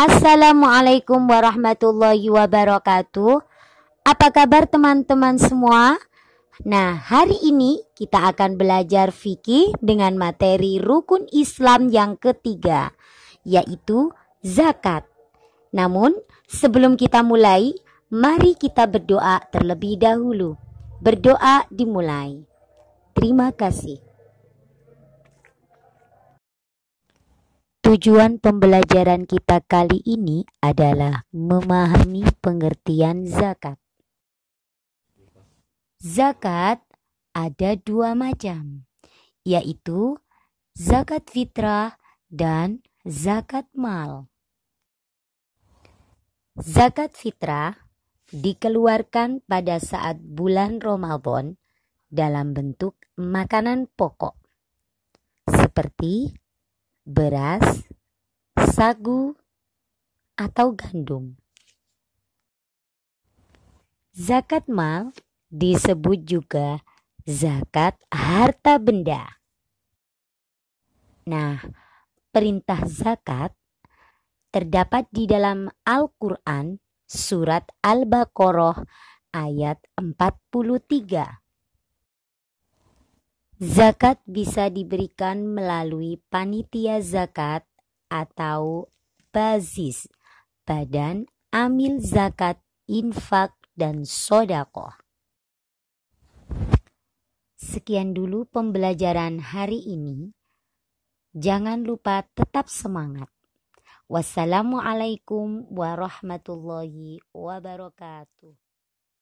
Assalamualaikum warahmatullahi wabarakatuh. Apa kabar teman-teman semua? Nah, hari ini kita akan belajar fikih dengan materi rukun Islam yang ketiga, yaitu zakat. Namun, sebelum kita mulai, mari kita berdoa terlebih dahulu. Berdoa dimulai. Terima kasih. Tujuan pembelajaran kita kali ini adalah memahami pengertian zakat. Zakat ada dua macam, yaitu zakat fitrah dan zakat mal. Zakat fitrah dikeluarkan pada saat bulan Ramadan dalam bentuk makanan pokok seperti beras, sagu, atau gandum. Zakat mal disebut juga zakat harta benda. Nah, perintah zakat terdapat di dalam Al-Qur'an surat Al-Baqarah ayat 43. Zakat bisa diberikan melalui panitia zakat atau bazis, badan amil zakat, infak, dan sodako. Sekian dulu pembelajaran hari ini. Jangan lupa tetap semangat. Wassalamualaikum warahmatullahi wabarakatuh.